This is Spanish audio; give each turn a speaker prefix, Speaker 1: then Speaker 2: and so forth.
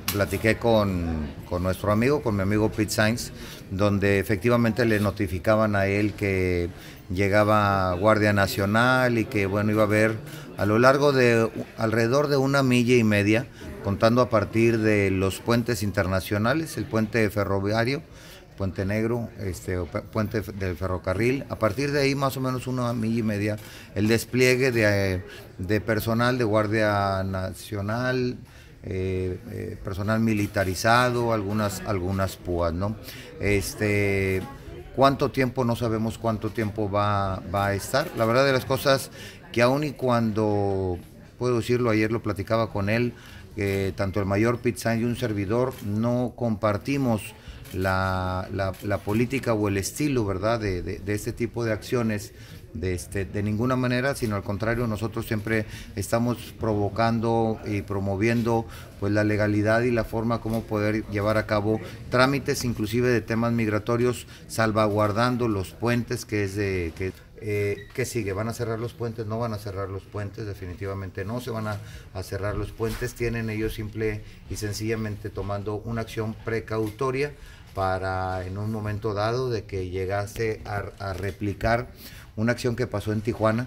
Speaker 1: platiqué con, nuestro amigo, con mi amigo Pete Sainz, donde efectivamente le notificaban a él que llegaba Guardia Nacional y que bueno iba a haber a lo largo de alrededor de una milla y media, contando a partir de los puentes internacionales, el puente ferroviario, Puente Negro, este, Puente del Ferrocarril. A partir de ahí, más o menos una milla y media, el despliegue de, de personal de Guardia Nacional, eh, eh, personal militarizado, algunas, algunas púas, ¿no? Este, ¿Cuánto tiempo? No sabemos cuánto tiempo va, va a estar. La verdad de las cosas que aun y cuando, puedo decirlo, ayer lo platicaba con él, que tanto el mayor Pizan y un servidor no compartimos la, la, política o el estilo, ¿verdad?, de, de, de este tipo de acciones de, este, de ninguna manera, sino al contrario, nosotros siempre estamos provocando y promoviendo pues la legalidad y la forma como poder llevar a cabo trámites, inclusive de temas migratorios, salvaguardando los puentes que es de... Que eh, ¿Qué sigue? ¿Van a cerrar los puentes? No van a cerrar los puentes, definitivamente no se van a, a, cerrar los puentes. Tienen ellos simple y sencillamente tomando una acción precautoria para en un momento dado de que llegase a, replicar una acción que pasó en Tijuana